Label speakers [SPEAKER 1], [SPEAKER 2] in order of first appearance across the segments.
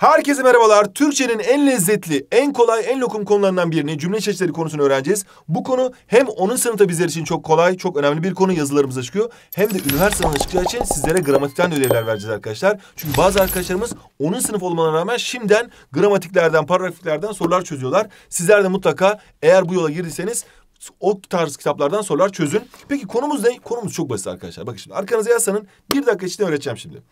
[SPEAKER 1] Herkese merhabalar. Türkçenin en lezzetli, en kolay, en lokum konularından birini cümle çeşitleri konusunu öğreneceğiz. Bu konu hem onun sınıfta bizler için çok kolay, çok önemli bir konu yazılarımıza çıkıyor. Hem de üniversite sınavına çıkacağı için sizlere gramatikten ödevler vereceğiz arkadaşlar. Çünkü bazı arkadaşlarımız onun sınıf olmalarına rağmen şimdiden gramatiklerden, paragrafiklerden sorular çözüyorlar. Sizler de mutlaka eğer bu yola girdiyseniz o tarz kitaplardan sorular çözün. Peki konumuz ne? Konumuz çok basit arkadaşlar. Bakın şimdi arkanıza yazsanın bir dakika içinde öğreteceğim şimdi.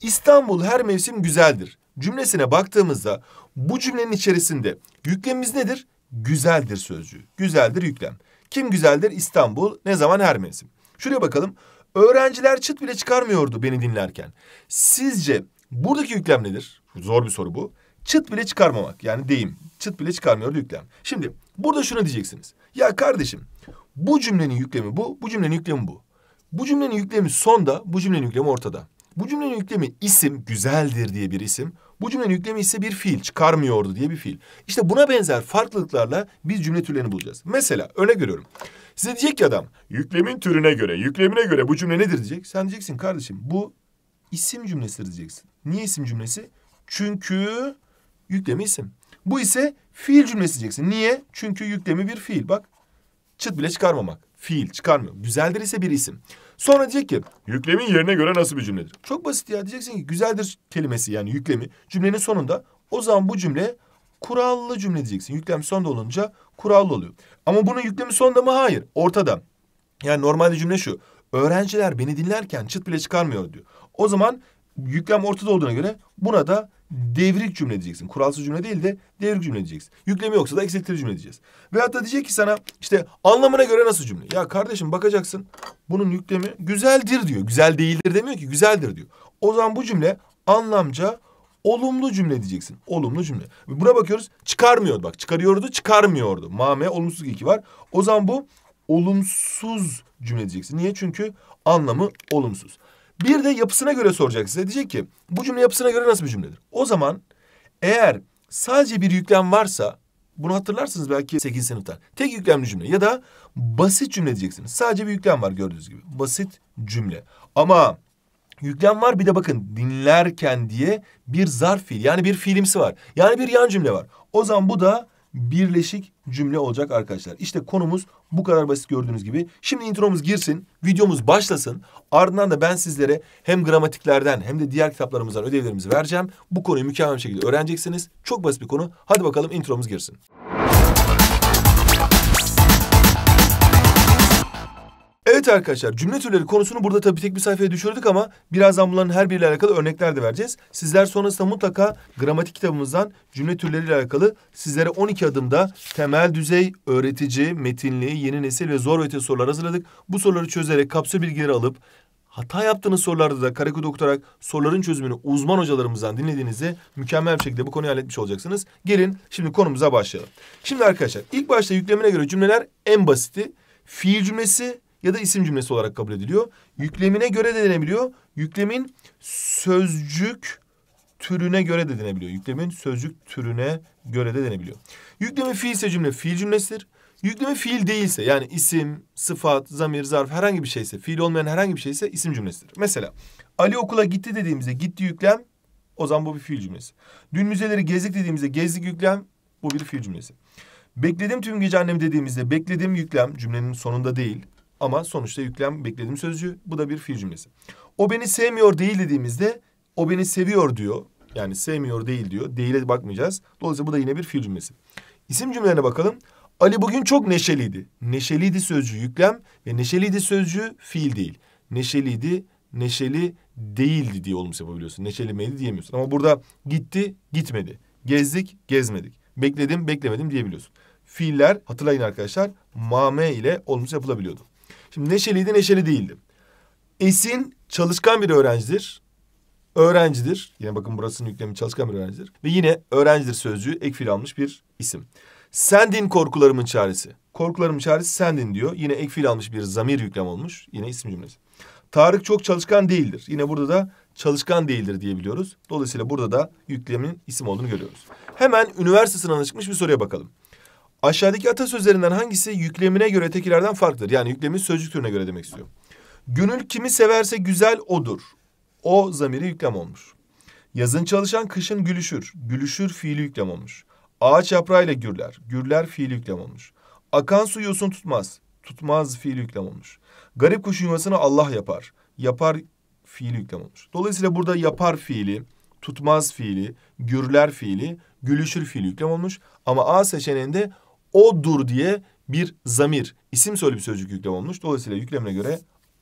[SPEAKER 1] İstanbul her mevsim güzeldir cümlesine baktığımızda bu cümlenin içerisinde yüklemimiz nedir? Güzeldir sözcüğü. Güzeldir yüklem. Kim güzeldir? İstanbul. Ne zaman her mevsim. Şuraya bakalım. Öğrenciler çıt bile çıkarmıyordu beni dinlerken. Sizce buradaki yüklem nedir? Zor bir soru bu. Çıt bile çıkarmamak. Yani deyim. Çıt bile çıkarmıyordu yüklem. Şimdi burada şunu diyeceksiniz. Ya kardeşim bu cümlenin yüklemi bu, bu cümlenin yüklemi bu. Bu cümlenin yüklemi sonda, bu cümlenin yüklemi ortada. Bu cümlenin yüklemi isim güzeldir diye bir isim. Bu cümlenin yüklemi ise bir fiil çıkarmıyordu diye bir fiil. İşte buna benzer farklılıklarla biz cümle türlerini bulacağız. Mesela öne görüyorum. Size diyecek ki adam yüklemin türüne göre, yüklemine göre bu cümle nedir diyecek. Sen diyeceksin kardeşim bu isim cümlesidir diyeceksin. Niye isim cümlesi? Çünkü yüklemi isim. Bu ise fiil cümlesi diyeceksin. Niye? Çünkü yüklemi bir fiil. Bak çıt bile çıkarmamak. Fiil çıkarmıyor. Güzeldir ise bir isim. Sonra diyecek ki yüklemin yerine göre nasıl bir cümledir? Çok basit ya diyeceksin ki güzeldir kelimesi yani yüklemi cümlenin sonunda o zaman bu cümle kurallı cümle diyeceksin. Yüklem sonda olunca kurallı oluyor. Ama bunun yüklemi sonda mı? Hayır. Ortada. Yani normalde cümle şu. Öğrenciler beni dinlerken çıt bile çıkarmıyor diyor. O zaman yüklem ortada olduğuna göre buna da devrik cümle diyeceksin. Kuralsız cümle değil de devrik cümle diyeceksin. Yüklemi yoksa da eksiltili cümle diyeceğiz. Veyahut da diyecek ki sana işte anlamına göre nasıl cümle? Ya kardeşim bakacaksın bunun yüklemi güzeldir diyor. Güzel değildir demiyor ki güzeldir diyor. O zaman bu cümle anlamca olumlu cümle diyeceksin. Olumlu cümle. Buna bakıyoruz çıkarmıyor bak çıkarıyordu çıkarmıyordu. Mame olumsuz iki var. O zaman bu olumsuz cümle diyeceksin. Niye? Çünkü anlamı olumsuz. Bir de yapısına göre soracak size. Diyecek ki bu cümle yapısına göre nasıl bir cümledir? O zaman eğer sadece bir yüklem varsa bunu hatırlarsınız belki 8 sınıftan. Tek yüklemli cümle ya da basit cümle diyeceksiniz. Sadece bir yüklem var gördüğünüz gibi. Basit cümle. Ama yüklem var bir de bakın dinlerken diye bir zarf fiil yani bir fiilimsi var. Yani bir yan cümle var. O zaman bu da birleşik cümle olacak arkadaşlar. İşte konumuz bu kadar basit gördüğünüz gibi. Şimdi intromuz girsin, videomuz başlasın. Ardından da ben sizlere hem gramatiklerden hem de diğer kitaplarımızdan ödevlerimizi vereceğim. Bu konuyu mükemmel bir şekilde öğreneceksiniz. Çok basit bir konu. Hadi bakalım intromuz girsin. arkadaşlar cümle türleri konusunu burada tabii tek bir sayfaya düşürdük ama birazdan bunların her biriyle alakalı örnekler de vereceğiz. Sizler sonrasında mutlaka gramatik kitabımızdan cümle türleriyle alakalı sizlere 12 adımda temel düzey, öğretici, metinli, yeni nesil ve zor öğretici sorular hazırladık. Bu soruları çözerek kapsül bilgileri alıp hata yaptığınız sorularda da karakod okutarak soruların çözümünü uzman hocalarımızdan dinlediğinizde mükemmel bir şekilde bu konuyu halletmiş olacaksınız. Gelin şimdi konumuza başlayalım. Şimdi arkadaşlar ilk başta yüklemine göre cümleler en basiti. Fiil cümlesi ya da isim cümlesi olarak kabul ediliyor. Yüklemine göre de denebiliyor. Yüklemin sözcük türüne göre de denebiliyor. Yüklemin sözcük türüne göre de denebiliyor. Yüklemi fiilse cümle fiil cümlesidir. Yüklemi fiil değilse yani isim, sıfat, zamir, zarf herhangi bir şeyse, fiil olmayan herhangi bir şeyse isim cümlesidir. Mesela Ali okula gitti dediğimizde gitti yüklem o zaman bu bir fiil cümlesi. Dün müzeleri gezdik dediğimizde gezdik yüklem bu bir fiil cümlesi. Bekledim tüm gece annem dediğimizde bekledim yüklem cümlenin sonunda değil. Ama sonuçta yüklem bekledim sözcüğü. Bu da bir fiil cümlesi. O beni sevmiyor değil dediğimizde o beni seviyor diyor. Yani sevmiyor değil diyor. Değile bakmayacağız. Dolayısıyla bu da yine bir fiil cümlesi. İsim cümlelerine bakalım. Ali bugün çok neşeliydi. Neşeliydi sözcüğü yüklem ve neşeliydi sözcüğü fiil değil. Neşeliydi, neşeli değildi diye olumsuz yapabiliyorsun. Neşeli miydi diyemiyorsun. Ama burada gitti, gitmedi. Gezdik, gezmedik. Bekledim, beklemedim diyebiliyorsun. Fiiller hatırlayın arkadaşlar mame ile olumsuz yapılabiliyordu. Şimdi neşeliydi neşeli değildi. Esin çalışkan bir öğrencidir. Öğrencidir. Yine bakın burasının yüklemi çalışkan bir öğrencidir. Ve yine öğrencidir sözcüğü ek fil almış bir isim. Sendin korkularımın çaresi. Korkularımın çaresi sendin diyor. Yine ek fil almış bir zamir yüklem olmuş. Yine isim cümlesi. Tarık çok çalışkan değildir. Yine burada da çalışkan değildir diyebiliyoruz. Dolayısıyla burada da yüklemin isim olduğunu görüyoruz. Hemen üniversite sınavına çıkmış bir soruya bakalım. Aşağıdaki atasözlerinden hangisi yüklemine göre tekilerden farklıdır? Yani yüklemin sözcük türüne göre demek istiyorum. Gönül kimi severse güzel odur. O zamiri yüklem olmuş. Yazın çalışan kışın gülüşür. Gülüşür fiili yüklem olmuş. Ağaç yaprağıyla gürler. Gürler fiili yüklem olmuş. Akan su yosun tutmaz. Tutmaz fiili yüklem olmuş. Garip kuşun yuvasını Allah yapar. Yapar fiili yüklem olmuş. Dolayısıyla burada yapar fiili, tutmaz fiili, gürler fiili, gülüşür fiili yüklem olmuş. Ama A seçeneğinde odur diye bir zamir, isim söyle bir sözcük yüklem olmuş. Dolayısıyla yüklemine göre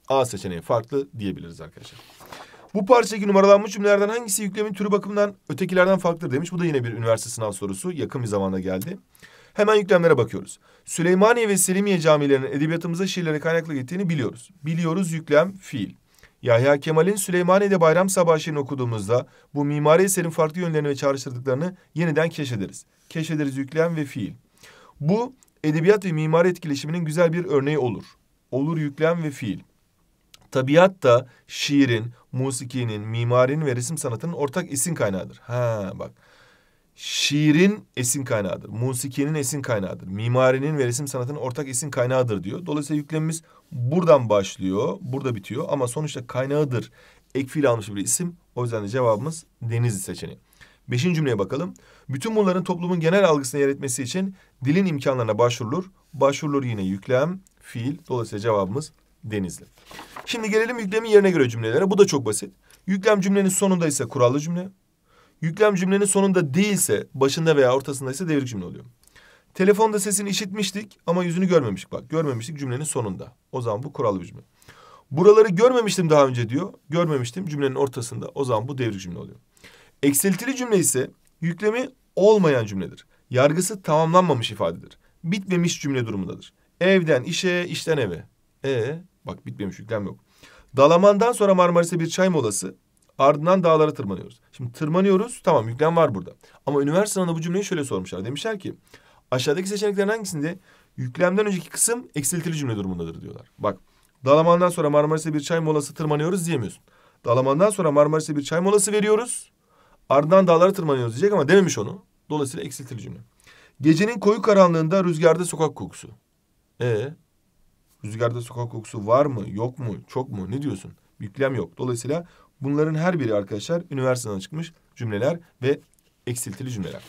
[SPEAKER 1] A seçeneği farklı diyebiliriz arkadaşlar. Bu parçadaki numaralanmış cümlelerden hangisi yüklemin türü bakımından ötekilerden farklıdır demiş. Bu da yine bir üniversite sınav sorusu. Yakın bir zamanda geldi. Hemen yüklemlere bakıyoruz. Süleymaniye ve Selimiye camilerinin edebiyatımıza şiirlere kaynaklı gittiğini biliyoruz. Biliyoruz yüklem fiil. Yahya Kemal'in Süleymaniye'de Bayram Sabahı şiirini okuduğumuzda bu mimari eserin farklı yönlerini ve çağrıştırdıklarını yeniden keşfederiz. Keşfederiz yüklem ve fiil. Bu edebiyat ve mimari etkileşiminin güzel bir örneği olur. Olur yüklem ve fiil. Tabiat da şiirin, musikinin, mimarinin ve resim sanatının ortak isim kaynağıdır. Ha bak. Şiirin esin kaynağıdır. Musikinin esin kaynağıdır. Mimarinin ve resim sanatının ortak esin kaynağıdır diyor. Dolayısıyla yüklemimiz buradan başlıyor, burada bitiyor ama sonuçta kaynağıdır. Ek fiil almış bir isim. O yüzden de cevabımız Denizli seçeneği. Beşinci cümleye bakalım. Bütün bunların toplumun genel algısını yer etmesi için dilin imkanlarına başvurulur. Başvurulur yine yüklem, fiil. Dolayısıyla cevabımız denizli. Şimdi gelelim yüklemin yerine göre cümlelere. Bu da çok basit. Yüklem cümlenin sonunda ise kurallı cümle. Yüklem cümlenin sonunda değilse başında veya ortasında ise devrik cümle oluyor. Telefonda sesini işitmiştik ama yüzünü görmemiştik. Bak görmemiştik cümlenin sonunda. O zaman bu kurallı cümle. Buraları görmemiştim daha önce diyor. Görmemiştim cümlenin ortasında. O zaman bu devrik cümle oluyor. Eksiltili cümle ise yüklemi olmayan cümledir. Yargısı tamamlanmamış ifadedir. Bitmemiş cümle durumundadır. Evden işe, işten eve. Ee, bak bitmemiş yüklem yok. Dalamandan sonra Marmaris'e bir çay molası. Ardından dağlara tırmanıyoruz. Şimdi tırmanıyoruz tamam yüklem var burada. Ama üniversite sınavında bu cümleyi şöyle sormuşlar. Demişler ki aşağıdaki seçeneklerin hangisinde yüklemden önceki kısım eksiltili cümle durumundadır diyorlar. Bak dalamandan sonra Marmaris'e bir çay molası tırmanıyoruz diyemiyorsun. Dalamandan sonra Marmaris'e bir çay molası veriyoruz. Ardından dağlara tırmanıyoruz diyecek ama dememiş onu. Dolayısıyla eksiltili cümle. Gecenin koyu karanlığında rüzgarda sokak kokusu. Ee, rüzgarda sokak kokusu var mı, yok mu, çok mu ne diyorsun? Yüklem yok. Dolayısıyla bunların her biri arkadaşlar üniversiteden çıkmış cümleler ve eksiltili cümleler.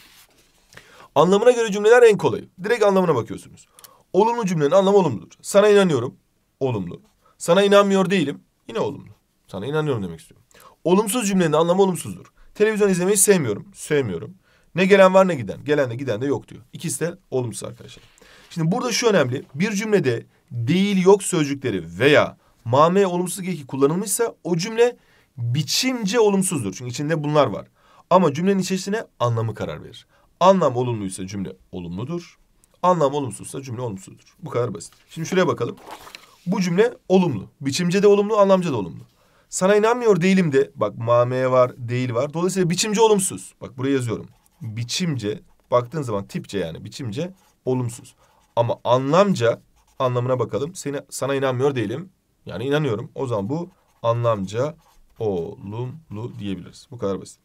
[SPEAKER 1] Anlamına göre cümleler en kolayı. Direkt anlamına bakıyorsunuz. Olumlu cümlenin anlamı olumludur. Sana inanıyorum. Olumlu. Sana inanmıyor değilim. Yine olumlu. Sana inanıyorum demek istiyorum. Olumsuz cümlenin anlamı olumsuzdur. Televizyon izlemeyi sevmiyorum. Sevmiyorum. Ne gelen var ne giden. Gelen de giden de yok diyor. İkisi de olumsuz arkadaşlar. Şimdi burada şu önemli. Bir cümlede değil yok sözcükleri veya mame olumsuz eki kullanılmışsa o cümle biçimce olumsuzdur. Çünkü içinde bunlar var. Ama cümlenin içerisine anlamı karar verir. Anlam olumluysa cümle olumludur. Anlam olumsuzsa cümle olumsuzdur. Bu kadar basit. Şimdi şuraya bakalım. Bu cümle olumlu. Biçimce de olumlu, anlamca da olumlu. Sana inanmıyor değilim de bak mame var değil var. Dolayısıyla biçimce olumsuz. Bak buraya yazıyorum. Biçimce baktığın zaman tipçe yani biçimce olumsuz. Ama anlamca anlamına bakalım. Seni, sana inanmıyor değilim. Yani inanıyorum. O zaman bu anlamca olumlu diyebiliriz. Bu kadar basit.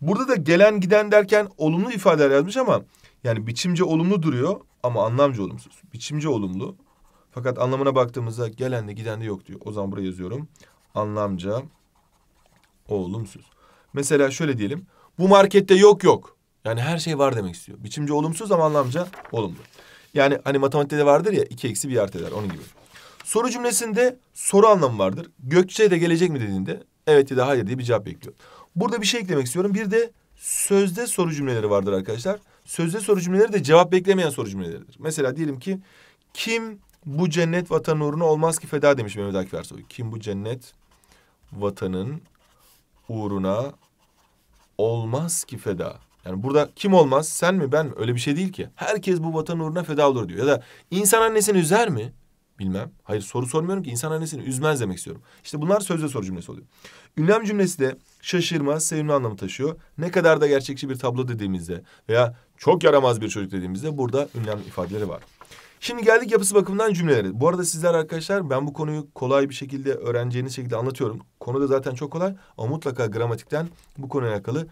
[SPEAKER 1] Burada da gelen giden derken olumlu ifadeler yazmış ama yani biçimce olumlu duruyor ama anlamca olumsuz. Biçimce olumlu fakat anlamına baktığımızda gelen de giden de yok diyor. O zaman buraya yazıyorum anlamca olumsuz. Mesela şöyle diyelim. Bu markette yok yok. Yani her şey var demek istiyor. Biçimce olumsuz ama anlamca olumlu. Yani hani matematikte de vardır ya iki eksi bir art eder onun gibi. Soru cümlesinde soru anlamı vardır. Gökçe de gelecek mi dediğinde evet ya da hayır diye bir cevap bekliyor. Burada bir şey eklemek istiyorum. Bir de sözde soru cümleleri vardır arkadaşlar. Sözde soru cümleleri de cevap beklemeyen soru cümleleridir. Mesela diyelim ki kim bu cennet vatan uğruna olmaz ki feda demiş Mehmet Akif Ersoy. Kim bu cennet vatanın uğruna olmaz ki feda. Yani burada kim olmaz sen mi ben mi öyle bir şey değil ki. Herkes bu vatan uğruna feda olur diyor. Ya da insan annesini üzer mi? Bilmem. Hayır soru sormuyorum ki insan annesini üzmez demek istiyorum. İşte bunlar sözde soru cümlesi oluyor. Ünlem cümlesi de şaşırmaz, sevimli anlamı taşıyor. Ne kadar da gerçekçi bir tablo dediğimizde veya çok yaramaz bir çocuk dediğimizde burada ünlem ifadeleri var. Şimdi geldik yapısı bakımından cümleleri. Bu arada sizler arkadaşlar ben bu konuyu kolay bir şekilde öğreneceğiniz şekilde anlatıyorum. Konu da zaten çok kolay ama mutlaka gramatikten bu konuyla alakalı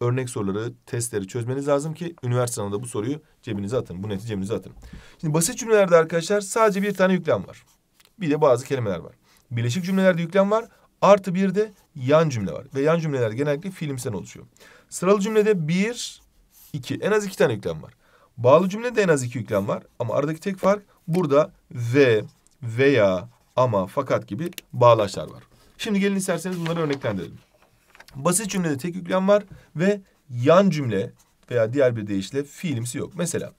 [SPEAKER 1] örnek soruları, testleri çözmeniz lazım ki üniversite sınavında bu soruyu cebinize atın. Bu neti cebinize atın. Şimdi basit cümlelerde arkadaşlar sadece bir tane yüklem var. Bir de bazı kelimeler var. Birleşik cümlelerde yüklem var. Artı bir de yan cümle var. Ve yan cümleler genellikle fiilimsel oluşuyor. Sıralı cümlede bir, iki. En az iki tane yüklem var. Bağlı cümlede en az iki yüklem var ama aradaki tek fark burada ve, veya, ama, fakat gibi bağlaçlar var. Şimdi gelin isterseniz bunları örneklendirelim. Basit cümlede tek yüklem var ve yan cümle veya diğer bir deyişle fiilimsi yok. Mesela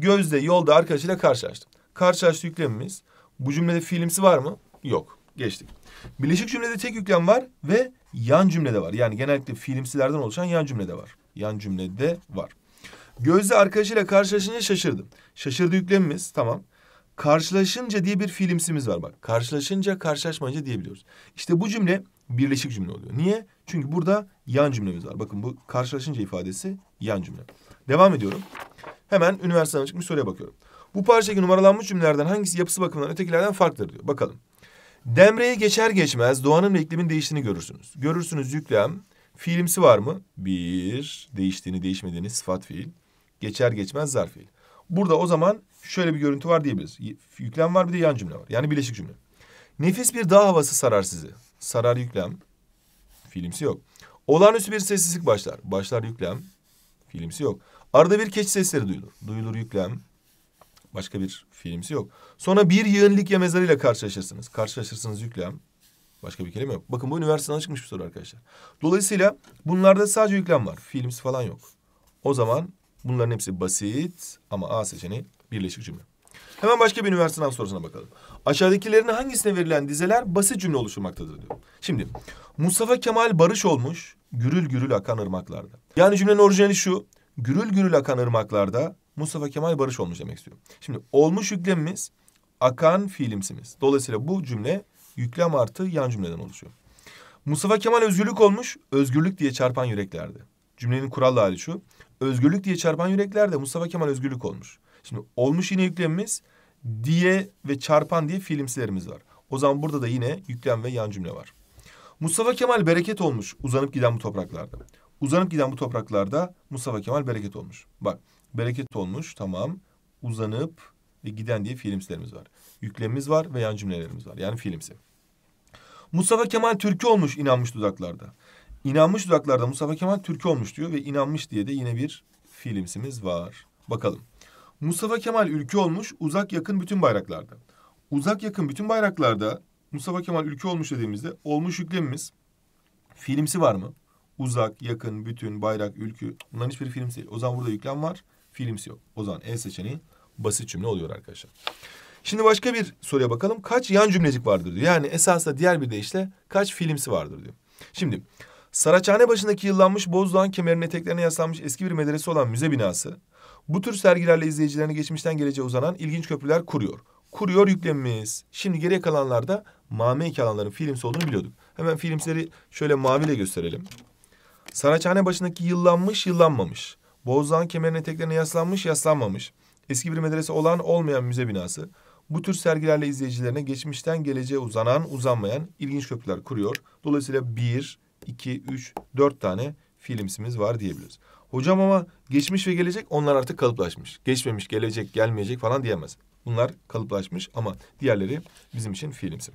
[SPEAKER 1] Gözde yolda arkadaşıyla karşılaştım. Karşılaştı yüklemimiz. Bu cümlede fiilimsi var mı? Yok. Geçtik. Birleşik cümlede tek yüklem var ve yan cümlede var. Yani genellikle fiilimsilerden oluşan yan cümlede var. Yan cümlede var. Gözde arkadaşıyla karşılaşınca şaşırdım. Şaşırdı yüklemimiz tamam. Karşılaşınca diye bir fiilimsimiz var bak. Karşılaşınca karşılaşmayınca diyebiliyoruz. İşte bu cümle birleşik cümle oluyor. Niye? Çünkü burada yan cümlemiz var. Bakın bu karşılaşınca ifadesi yan cümle. Devam ediyorum. Hemen üniversiteden çıkmış soruya bakıyorum. Bu parçadaki numaralanmış cümlelerden hangisi yapısı bakımından ötekilerden farklıdır diyor. Bakalım. Demre'ye geçer geçmez doğanın ve iklimin değiştiğini görürsünüz. Görürsünüz yüklem. Fiilimsi var mı? Bir. Değiştiğini değişmediğini sıfat fiil. Geçer geçmez zarf fiil. Burada o zaman şöyle bir görüntü var diyebiliriz. Yüklem var bir de yan cümle var. Yani bileşik cümle. Nefis bir dağ havası sarar sizi. Sarar yüklem. Fiilimsi yok. Olağanüstü bir sessizlik başlar. Başlar yüklem. Fiilimsi yok. Arada bir keçi sesleri duyulur. Duyulur yüklem. Başka bir fiilimsi yok. Sonra bir yığın likya mezarıyla karşılaşırsınız. Karşılaşırsınız yüklem. Başka bir kelime yok. Bakın bu üniversiteden çıkmış bir soru arkadaşlar. Dolayısıyla bunlarda sadece yüklem var. Fiilimsi falan yok. O zaman Bunların hepsi basit ama A seçeneği birleşik cümle. Hemen başka bir üniversite sınav sorusuna bakalım. Aşağıdakilerin hangisine verilen dizeler basit cümle oluşturmaktadır diyor. Şimdi Mustafa Kemal barış olmuş gürül gürül akan ırmaklarda. Yani cümlenin orijinali şu. Gürül gürül akan ırmaklarda Mustafa Kemal barış olmuş demek istiyor. Şimdi olmuş yüklemimiz akan fiilimsimiz. Dolayısıyla bu cümle yüklem artı yan cümleden oluşuyor. Mustafa Kemal özgürlük olmuş özgürlük diye çarpan yüreklerde. Cümlenin kural hali şu özgürlük diye çarpan yürekler de Mustafa Kemal özgürlük olmuş. Şimdi olmuş yine yüklemimiz diye ve çarpan diye fiilimsilerimiz var. O zaman burada da yine yüklem ve yan cümle var. Mustafa Kemal bereket olmuş uzanıp giden bu topraklarda. Uzanıp giden bu topraklarda Mustafa Kemal bereket olmuş. Bak bereket olmuş tamam uzanıp ve giden diye fiilimsilerimiz var. Yüklemimiz var ve yan cümlelerimiz var yani fiilimsi. Mustafa Kemal türkü olmuş inanmış dudaklarda. İnanmış dudaklarda Mustafa Kemal Türkü olmuş diyor ve inanmış diye de yine bir fiilimsimiz var. Bakalım. Mustafa Kemal ülke olmuş uzak yakın bütün bayraklarda. Uzak yakın bütün bayraklarda Mustafa Kemal ülke olmuş dediğimizde olmuş yüklemimiz fiilimsi var mı? Uzak, yakın, bütün, bayrak, ülkü bunların hiçbiri fiilimsi değil. O zaman burada yüklem var fiilimsi yok. O zaman en seçeneği basit cümle oluyor arkadaşlar. Şimdi başka bir soruya bakalım. Kaç yan cümlecik vardır diyor. Yani esasında diğer bir deyişle kaç fiilimsi vardır diyor. Şimdi Saraçhane başındaki yıllanmış Bozdoğan kemerine eteklerine yaslanmış eski bir medresi olan müze binası, bu tür sergilerle izleyicilerine geçmişten geleceğe uzanan ilginç köprüler kuruyor. Kuruyor yüklemimiz. Şimdi geriye kalanlarda Mame alanların filmsi olduğunu biliyorduk. Hemen filmsleri şöyle maviyle gösterelim. Saraçhane başındaki yıllanmış yıllanmamış. Bozdoğan kemerine eteklerine yaslanmış yaslanmamış. Eski bir medrese olan olmayan müze binası. Bu tür sergilerle izleyicilerine geçmişten geleceğe uzanan uzanmayan ilginç köprüler kuruyor. Dolayısıyla bir, iki, üç, dört tane filmsimiz var diyebiliriz. Hocam ama geçmiş ve gelecek onlar artık kalıplaşmış. Geçmemiş, gelecek, gelmeyecek falan diyemez. Bunlar kalıplaşmış ama diğerleri bizim için fiilimsi.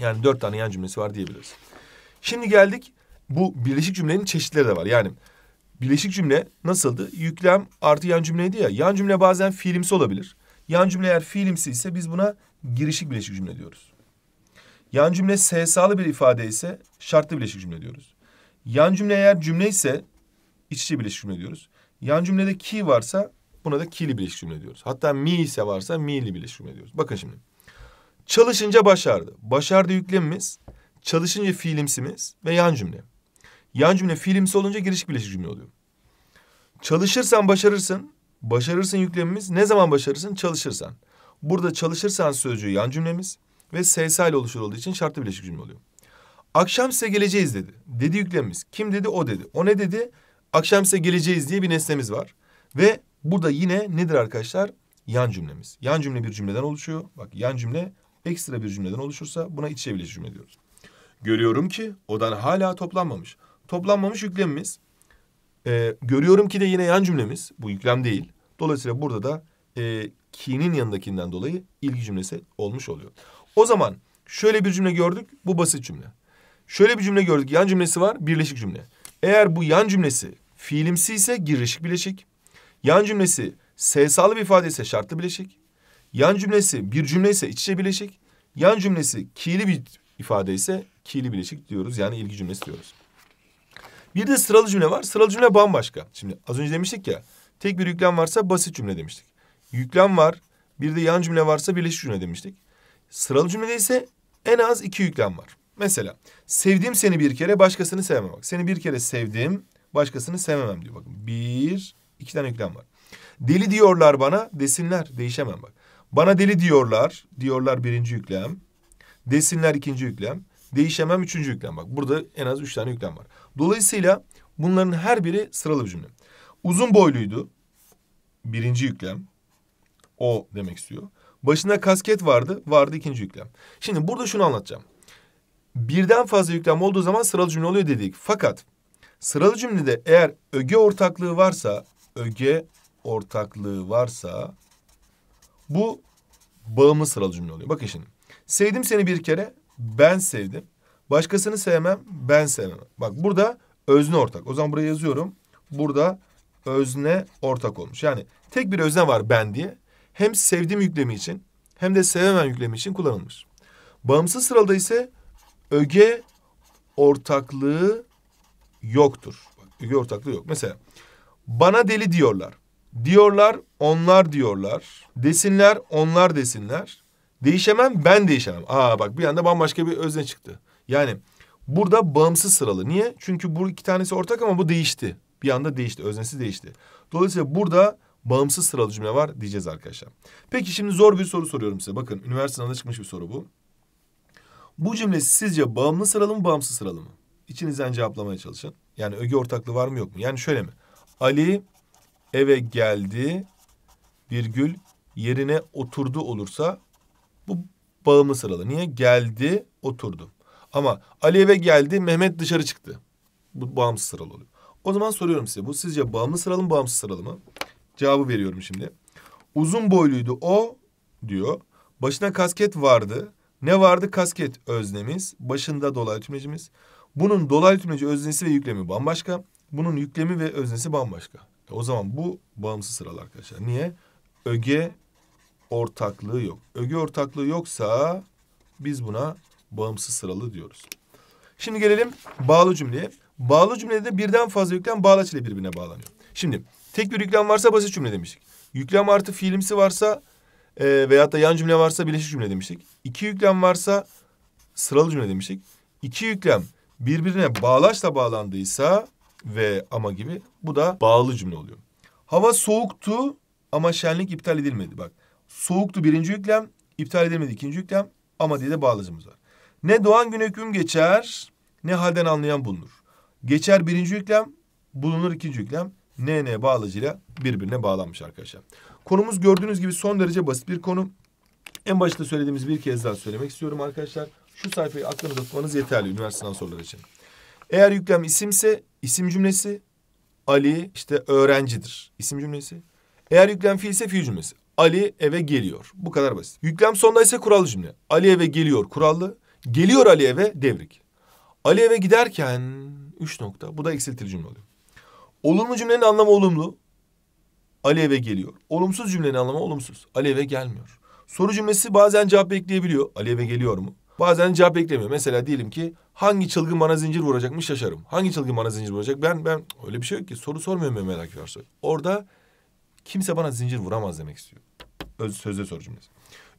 [SPEAKER 1] Yani dört tane yan cümlesi var diyebiliriz. Şimdi geldik bu birleşik cümlenin çeşitleri de var. Yani birleşik cümle nasıldı? Yüklem artı yan cümleydi ya. Yan cümle bazen fiilimsi olabilir. Yan cümle eğer fiilimsi ise biz buna girişik birleşik cümle diyoruz. Yan cümle SSA'lı bir ifade ise şartlı bileşik cümle diyoruz. Yan cümle eğer cümle ise iç içe bileşik cümle diyoruz. Yan cümlede ki varsa buna da ki'li bileşik cümle diyoruz. Hatta mi ise varsa mi'li bileşik cümle diyoruz. Bakın şimdi. Çalışınca başardı. Başardı yüklemimiz, çalışınca fiilimsimiz ve yan cümle. Yan cümle fiilimsi olunca girişik bileşik cümle oluyor. Çalışırsan başarırsın. Başarırsın yüklemimiz. Ne zaman başarırsın? Çalışırsan. Burada çalışırsan sözcüğü yan cümlemiz ve SS ile oluşur olduğu için şartlı birleşik cümle oluyor. Akşam size geleceğiz dedi. Dedi yüklemimiz. Kim dedi? O dedi. O ne dedi? Akşam size geleceğiz diye bir nesnemiz var. Ve burada yine nedir arkadaşlar? Yan cümlemiz. Yan cümle bir cümleden oluşuyor. Bak yan cümle ekstra bir cümleden oluşursa buna içe birleşik cümle diyoruz. Görüyorum ki odan hala toplanmamış. Toplanmamış yüklemimiz. Ee, görüyorum ki de yine yan cümlemiz. Bu yüklem değil. Dolayısıyla burada da e, ki'nin yanındakinden dolayı ilgi cümlesi olmuş oluyor. O zaman şöyle bir cümle gördük. Bu basit cümle. Şöyle bir cümle gördük. Yan cümlesi var. Birleşik cümle. Eğer bu yan cümlesi fiilimsi ise girişik bileşik. Yan cümlesi SSA'lı bir ifade ise şartlı bileşik. Yan cümlesi bir cümle ise iç içe bileşik. Yan cümlesi kiili bir ifade ise kiili bileşik diyoruz. Yani ilgi cümlesi diyoruz. Bir de sıralı cümle var. Sıralı cümle bambaşka. Şimdi az önce demiştik ya. Tek bir yüklem varsa basit cümle demiştik. Yüklem var. Bir de yan cümle varsa birleşik cümle demiştik. Sıralı cümlede ise en az iki yüklem var. Mesela sevdim seni bir kere başkasını sevmem. Bak seni bir kere sevdim başkasını sevmemem diyor. Bakın bir iki tane yüklem var. Deli diyorlar bana desinler değişemem bak. Bana deli diyorlar diyorlar birinci yüklem. Desinler ikinci yüklem. Değişemem üçüncü yüklem bak. Burada en az üç tane yüklem var. Dolayısıyla bunların her biri sıralı bir cümle. Uzun boyluydu birinci yüklem. O demek istiyor. Başında kasket vardı. Vardı ikinci yüklem. Şimdi burada şunu anlatacağım. Birden fazla yüklem olduğu zaman sıralı cümle oluyor dedik. Fakat sıralı cümlede eğer öge ortaklığı varsa, öge ortaklığı varsa bu bağımlı sıralı cümle oluyor. Bakın şimdi. Sevdim seni bir kere, ben sevdim. Başkasını sevmem, ben sevmem. Bak burada özne ortak. O zaman buraya yazıyorum. Burada özne ortak olmuş. Yani tek bir özne var ben diye hem sevdim yüklemi için hem de sevemem yüklemi için kullanılmış. Bağımsız sıralda ise öge ortaklığı yoktur. Öge ortaklığı yok. Mesela bana deli diyorlar. Diyorlar onlar diyorlar. Desinler onlar desinler. Değişemem ben değişemem. Aa bak bir anda bambaşka bir özne çıktı. Yani burada bağımsız sıralı. Niye? Çünkü bu iki tanesi ortak ama bu değişti. Bir anda değişti. Öznesi değişti. Dolayısıyla burada bağımsız sıralı cümle var diyeceğiz arkadaşlar. Peki şimdi zor bir soru soruyorum size. Bakın üniversiteden çıkmış bir soru bu. Bu cümle sizce bağımlı sıralı mı bağımsız sıralı mı? İçinizden cevaplamaya çalışın. Yani öge ortaklığı var mı yok mu? Yani şöyle mi? Ali eve geldi virgül yerine oturdu olursa bu bağımlı sıralı. Niye? Geldi oturdu. Ama Ali eve geldi Mehmet dışarı çıktı. Bu bağımsız sıralı oluyor. O zaman soruyorum size bu sizce bağımlı sıralı mı bağımsız sıralı mı? Cevabı veriyorum şimdi. Uzun boyluydu o diyor. Başına kasket vardı. Ne vardı? Kasket öznemiz. Başında dolar tümecimiz. Bunun dolaylı tümleci öznesi ve yüklemi bambaşka. Bunun yüklemi ve öznesi bambaşka. E o zaman bu bağımsız sıralı arkadaşlar. Niye? Öge ortaklığı yok. Öge ortaklığı yoksa biz buna bağımsız sıralı diyoruz. Şimdi gelelim bağlı cümleye. Bağlı cümlede birden fazla yüklem bağlaç ile birbirine bağlanıyor. Şimdi Tek bir yüklem varsa basit cümle demiştik. Yüklem artı fiilimsi varsa e, veyahut da yan cümle varsa birleşik cümle demiştik. İki yüklem varsa sıralı cümle demiştik. İki yüklem birbirine bağlaçla bağlandıysa ve ama gibi bu da bağlı cümle oluyor. Hava soğuktu ama şenlik iptal edilmedi bak. Soğuktu birinci yüklem, iptal edilmedi ikinci yüklem ama diye de bağlıcımız var. Ne doğan güne hüküm geçer ne halden anlayan bulunur. Geçer birinci yüklem, bulunur ikinci yüklem. NN bağlacıyla birbirine bağlanmış arkadaşlar. Konumuz gördüğünüz gibi son derece basit bir konu. En başta söylediğimiz bir kez daha söylemek istiyorum arkadaşlar. Şu sayfayı aklınıza tutmanız yeterli üniversiteden sorular için. Eğer yüklem isimse isim cümlesi Ali işte öğrencidir. İsim cümlesi. Eğer yüklem fiilse fiil cümlesi. Ali eve geliyor. Bu kadar basit. Yüklem sonda ise kurallı cümle. Ali eve geliyor kurallı. Geliyor Ali eve devrik. Ali eve giderken üç nokta. Bu da eksiltili cümle oluyor. Olumlu cümlenin anlamı olumlu. Ali eve geliyor. Olumsuz cümlenin anlamı olumsuz. Ali eve gelmiyor. Soru cümlesi bazen cevap bekleyebiliyor. Ali eve geliyor mu? Bazen cevap beklemiyor. Mesela diyelim ki hangi çılgın bana zincir vuracakmış şaşarım. Hangi çılgın bana zincir vuracak? Ben ben öyle bir şey yok ki. Soru sormuyor merak ediyorsa. Orada kimse bana zincir vuramaz demek istiyor. Öz, sözde soru cümlesi.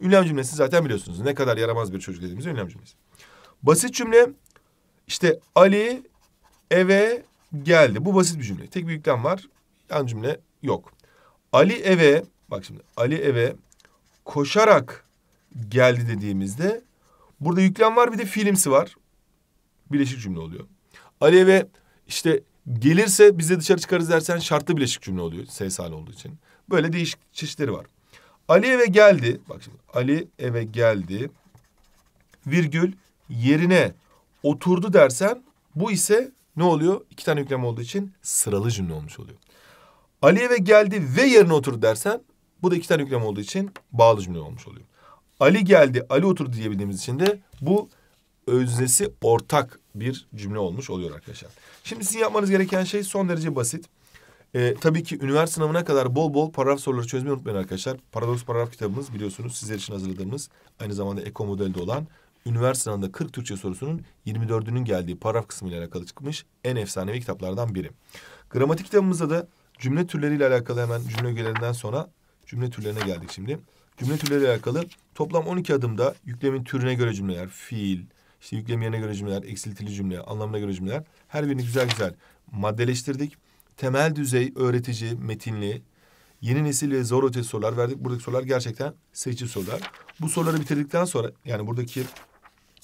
[SPEAKER 1] Ünlem cümlesi zaten biliyorsunuz. Ne kadar yaramaz bir çocuk dediğimiz ünlem cümlesi. Basit cümle işte Ali eve geldi. Bu basit bir cümle. Tek bir yüklem var. Yan cümle yok. Ali eve bak şimdi Ali eve koşarak geldi dediğimizde burada yüklem var bir de fiilimsi var. Bileşik cümle oluyor. Ali eve işte gelirse biz de dışarı çıkarız dersen şartlı bileşik cümle oluyor. Sesal olduğu için. Böyle değişik çeşitleri var. Ali eve geldi. Bak şimdi Ali eve geldi. Virgül yerine oturdu dersen bu ise ne oluyor? İki tane yüklem olduğu için sıralı cümle olmuş oluyor. Ali eve geldi ve yerine oturdu dersen bu da iki tane yüklem olduğu için bağlı cümle olmuş oluyor. Ali geldi, Ali oturdu diyebildiğimiz için de bu öznesi ortak bir cümle olmuş oluyor arkadaşlar. Şimdi sizin yapmanız gereken şey son derece basit. Ee, tabii ki üniversite sınavına kadar bol bol paragraf soruları çözmeyi unutmayın arkadaşlar. Paradoks paragraf kitabımız biliyorsunuz sizler için hazırladığımız aynı zamanda eko modelde olan üniversite sınavında 40 Türkçe sorusunun 24'ünün geldiği paragraf kısmıyla alakalı çıkmış en efsanevi kitaplardan biri. Gramatik kitabımızda da cümle türleriyle alakalı hemen cümle ögelerinden sonra cümle türlerine geldik şimdi. Cümle türleriyle alakalı toplam 12 adımda yüklemin türüne göre cümleler, fiil, işte yüklem yerine göre cümleler, eksiltili cümle, anlamına göre cümleler her birini güzel güzel maddeleştirdik. Temel düzey, öğretici, metinli, yeni nesil ve zor ötesi sorular verdik. Buradaki sorular gerçekten seçici sorular. Bu soruları bitirdikten sonra yani buradaki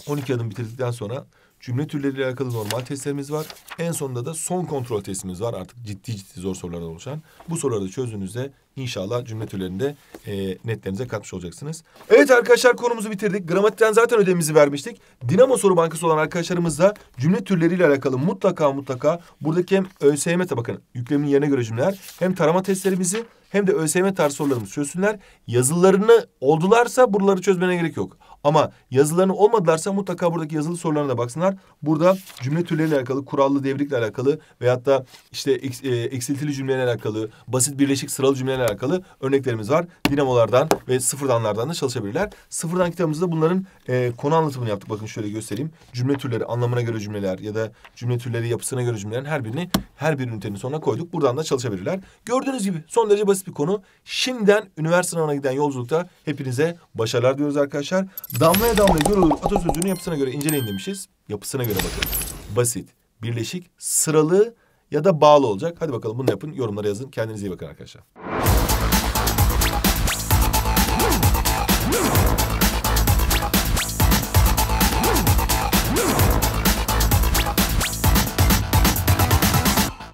[SPEAKER 1] 12 adım bitirdikten sonra cümle türleriyle alakalı normal testlerimiz var. En sonunda da son kontrol testimiz var. Artık ciddi ciddi zor sorulardan oluşan. Bu soruları da çözdüğünüzde inşallah cümle türlerinde e, netlerinize katmış olacaksınız. Evet arkadaşlar konumuzu bitirdik. Gramatikten zaten ödevimizi vermiştik. Dinamo soru bankası olan arkadaşlarımız da cümle türleriyle alakalı mutlaka mutlaka buradaki hem ÖSYM bakın yüklemin yerine göre cümleler hem tarama testlerimizi hem de ÖSYM tarzı sorularımızı çözsünler. Yazılarını oldularsa buraları çözmene gerek yok. Ama yazılarını olmadılarsa mutlaka buradaki yazılı sorularına da baksınlar. Burada cümle türleriyle alakalı, kurallı devrikle alakalı veyahut da işte eks, e, eksiltili cümlelerle alakalı, basit birleşik sıralı cümlelerle alakalı örneklerimiz var. Dinamolardan ve sıfırdanlardan da çalışabilirler. Sıfırdan kitabımızda bunların e, konu anlatımını yaptık. Bakın şöyle göstereyim. Cümle türleri anlamına göre cümleler ya da cümle türleri yapısına göre cümlelerin her birini her bir ünitenin sonuna koyduk. Buradan da çalışabilirler. Gördüğünüz gibi son derece basit bir konu. Şimdiden üniversite sınavına giden yolculukta hepinize başarılar diyoruz arkadaşlar. Damlaya damlaya yorulur atasözünün yapısına göre inceleyin demişiz. Yapısına göre bakalım. Basit, birleşik, sıralı ya da bağlı olacak. Hadi bakalım bunu yapın. Yorumlara yazın. Kendinize iyi bakın arkadaşlar.